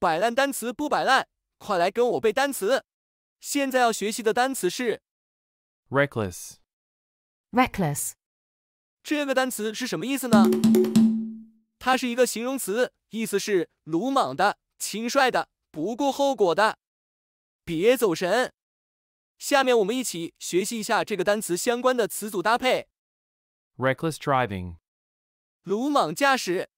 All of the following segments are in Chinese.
摆烂单词不摆烂，快来跟我背单词！现在要学习的单词是 reckless。reckless 这个单词是什么意思呢？它是一个形容词，意思是鲁莽的、轻率的、不顾后果的。别走神，下面我们一起学习一下这个单词相关的词组搭配。reckless driving 鲁莽驾驶。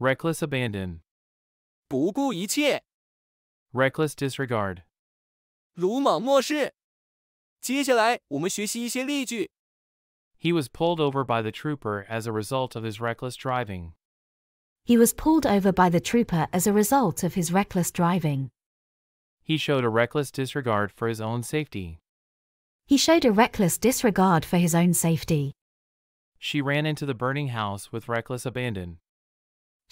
reckless abandon 不顾一切，reckless disregard，鲁莽漠视。接下来我们学习一些例句。He was pulled over by the trooper as a result of his reckless driving. He was pulled over by the trooper as a result of his reckless driving. He showed a reckless disregard for his own safety. He showed a reckless disregard for his own safety. She ran into the burning house with reckless abandon.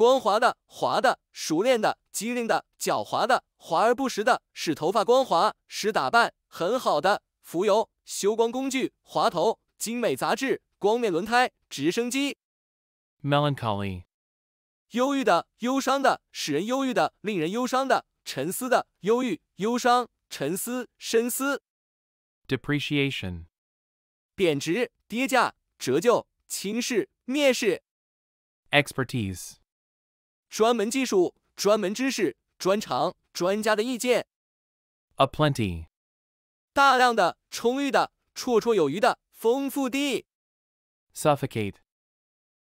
光滑的，滑的，熟练的，机灵的，狡猾的，华而不实的，使头发光滑，使打扮很好的浮游、修光工具，滑头精美杂志，光面轮胎，直升机。melancholy，忧郁的，忧伤的，使人忧郁的，令人忧伤的，沉思的，忧郁，忧伤，沉思，深思。depreciation，贬值，跌价，折旧，轻视，蔑视。expertise。专门技术、专门知识、专长、专家的意见。A plenty，大量的、充裕的、绰绰有余的、丰富的。Suffocate，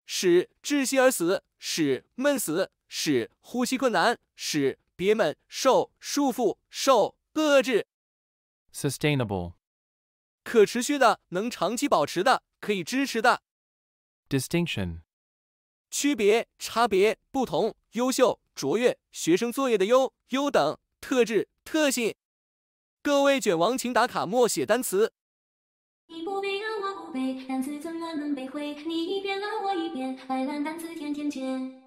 使窒息而死，使闷死，使呼吸困难，使憋闷。受束缚，受遏制。Sustainable，可持续的，能长期保持的，可以支持的。Distinction。区别、差别、不同、优秀、卓越、学生作业的优、优等、特质、特性。各位卷王，请打卡默写单词。你不背，让我不背，单词怎么能背会？你一遍，我一遍，白烂单词天天见。